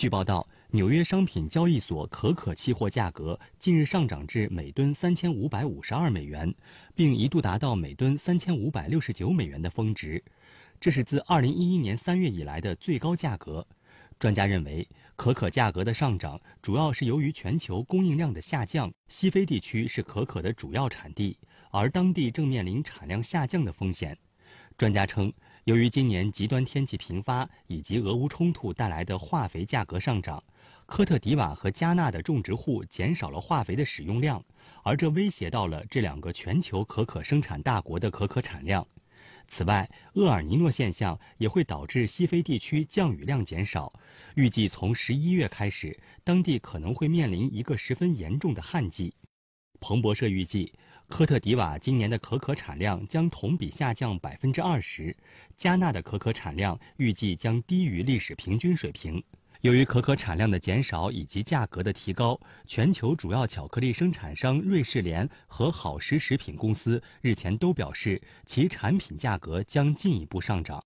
据报道，纽约商品交易所可可期货价格近日上涨至每吨三千五百五十二美元，并一度达到每吨三千五百六十九美元的峰值，这是自二零一一年三月以来的最高价格。专家认为，可可价格的上涨主要是由于全球供应量的下降。西非地区是可可的主要产地，而当地正面临产量下降的风险。专家称。由于今年极端天气频发，以及俄乌冲突带来的化肥价格上涨，科特迪瓦和加纳的种植户减少了化肥的使用量，而这威胁到了这两个全球可可生产大国的可可产量。此外，厄尔尼诺现象也会导致西非地区降雨量减少，预计从十一月开始，当地可能会面临一个十分严重的旱季。彭博社预计，科特迪瓦今年的可可产量将同比下降百分之二十，加纳的可可产量预计将低于历史平均水平。由于可可产量的减少以及价格的提高，全球主要巧克力生产商瑞士莲和好时食品公司日前都表示，其产品价格将进一步上涨。